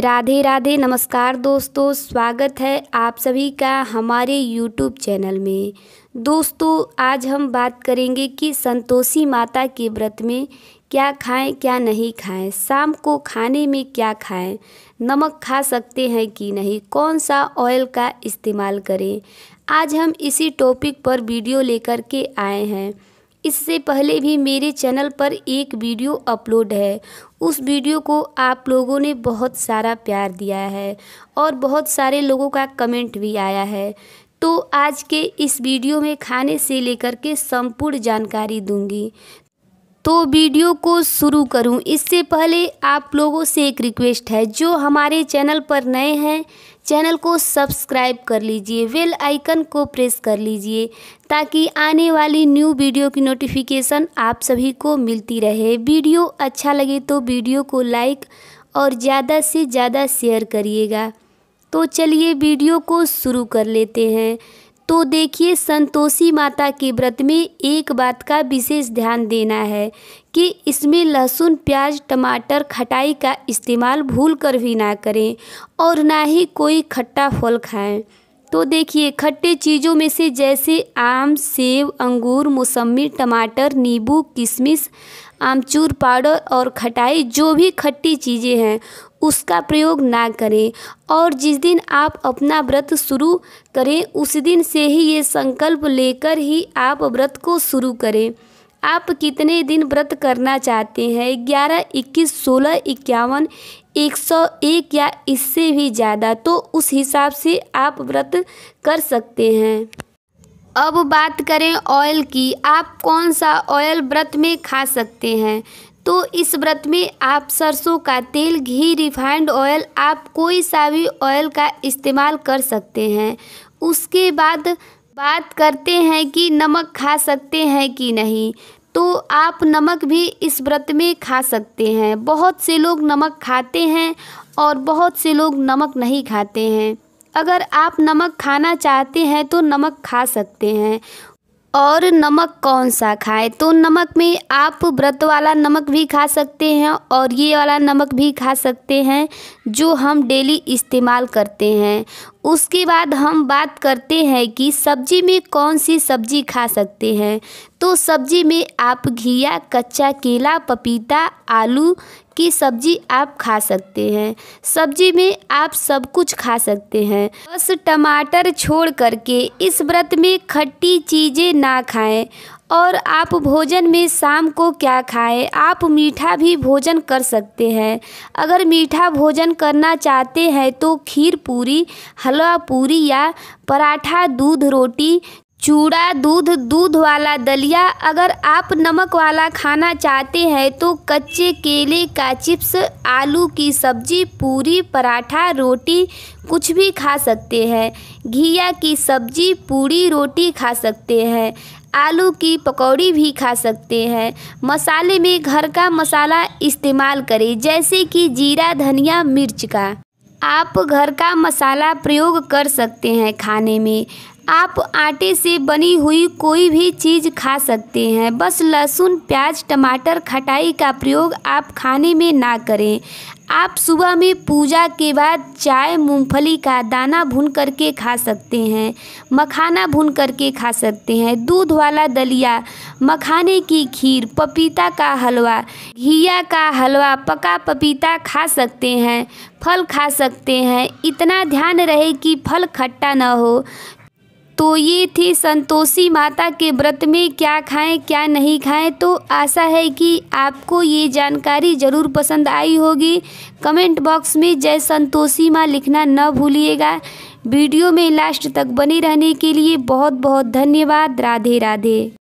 राधे राधे नमस्कार दोस्तों स्वागत है आप सभी का हमारे यूट्यूब चैनल में दोस्तों आज हम बात करेंगे कि संतोषी माता के व्रत में क्या खाएं क्या नहीं खाएं शाम को खाने में क्या खाएं नमक खा सकते हैं कि नहीं कौन सा ऑयल का इस्तेमाल करें आज हम इसी टॉपिक पर वीडियो लेकर के आए हैं इससे पहले भी मेरे चैनल पर एक वीडियो अपलोड है उस वीडियो को आप लोगों ने बहुत सारा प्यार दिया है और बहुत सारे लोगों का कमेंट भी आया है तो आज के इस वीडियो में खाने से लेकर के संपूर्ण जानकारी दूंगी तो वीडियो को शुरू करूं इससे पहले आप लोगों से एक रिक्वेस्ट है जो हमारे चैनल पर नए हैं चैनल को सब्सक्राइब कर लीजिए वेल आइकन को प्रेस कर लीजिए ताकि आने वाली न्यू वीडियो की नोटिफिकेशन आप सभी को मिलती रहे वीडियो अच्छा लगे तो वीडियो को लाइक और ज़्यादा से ज़्यादा शेयर करिएगा तो चलिए वीडियो को शुरू कर लेते हैं तो देखिए संतोषी माता के व्रत में एक बात का विशेष ध्यान देना है कि इसमें लहसुन प्याज टमाटर खटाई का इस्तेमाल भूल कर भी ना करें और ना ही कोई खट्टा फल खाएं तो देखिए खट्टे चीज़ों में से जैसे आम सेब अंगूर मौसमी टमाटर नींबू किशमिश आमचूर पाउडर और खटाई जो भी खट्टी चीज़ें हैं उसका प्रयोग ना करें और जिस दिन आप अपना व्रत शुरू करें उस दिन से ही ये संकल्प लेकर ही आप व्रत को शुरू करें आप कितने दिन व्रत करना चाहते हैं ग्यारह इक्कीस सोलह इक्यावन एक सौ एक या इससे भी ज़्यादा तो उस हिसाब से आप व्रत कर सकते हैं अब बात करें ऑयल की आप कौन सा ऑयल व्रत में खा सकते हैं तो इस व्रत में आप सरसों का तेल घी रिफाइंड ऑयल आप कोई सा भी ऑयल का इस्तेमाल कर सकते हैं उसके बाद बात करते हैं कि नमक खा सकते हैं कि नहीं तो आप नमक भी इस व्रत में खा सकते हैं बहुत से लोग नमक खाते हैं और बहुत से लोग नमक नहीं खाते हैं अगर आप नमक खाना चाहते हैं तो नमक खा सकते हैं और नमक कौन सा खाएं तो नमक में आप व्रत वाला नमक भी खा सकते हैं और ये वाला नमक भी खा सकते हैं जो हम डेली इस्तेमाल करते हैं उसके बाद हम बात करते हैं कि सब्जी में कौन सी सब्जी खा सकते हैं तो सब्जी में आप घिया कच्चा केला पपीता आलू की सब्जी आप खा सकते हैं सब्जी में आप सब कुछ खा सकते हैं बस टमाटर छोड़ करके इस व्रत में खट्टी चीज़ें ना खाएं और आप भोजन में शाम को क्या खाएं आप मीठा भी भोजन कर सकते हैं अगर मीठा भोजन करना चाहते हैं तो खीर पूरी हलवा पूरी या पराठा दूध रोटी चूड़ा दूध दूध वाला दलिया अगर आप नमक वाला खाना चाहते हैं तो कच्चे केले का चिप्स आलू की सब्जी पूरी पराठा रोटी कुछ भी खा सकते हैं घिया की सब्जी पूरी रोटी खा सकते हैं आलू की पकौड़ी भी खा सकते हैं मसाले में घर का मसाला इस्तेमाल करें जैसे कि जीरा धनिया मिर्च का आप घर का मसाला प्रयोग कर सकते हैं खाने में आप आटे से बनी हुई कोई भी चीज़ खा सकते हैं बस लहसुन प्याज टमाटर खटाई का प्रयोग आप खाने में ना करें आप सुबह में पूजा के बाद चाय मूंगफली का दाना भून करके खा सकते हैं मखाना भून करके खा सकते हैं दूध वाला दलिया मखाने की खीर पपीता का हलवा घिया का हलवा पका पपीता खा सकते हैं फल खा सकते हैं इतना ध्यान रहे कि फल खट्टा ना हो तो ये थी संतोषी माता के व्रत में क्या खाएं क्या नहीं खाएं तो आशा है कि आपको ये जानकारी ज़रूर पसंद आई होगी कमेंट बॉक्स में जय संतोषी माँ लिखना न भूलिएगा वीडियो में लास्ट तक बने रहने के लिए बहुत बहुत धन्यवाद राधे राधे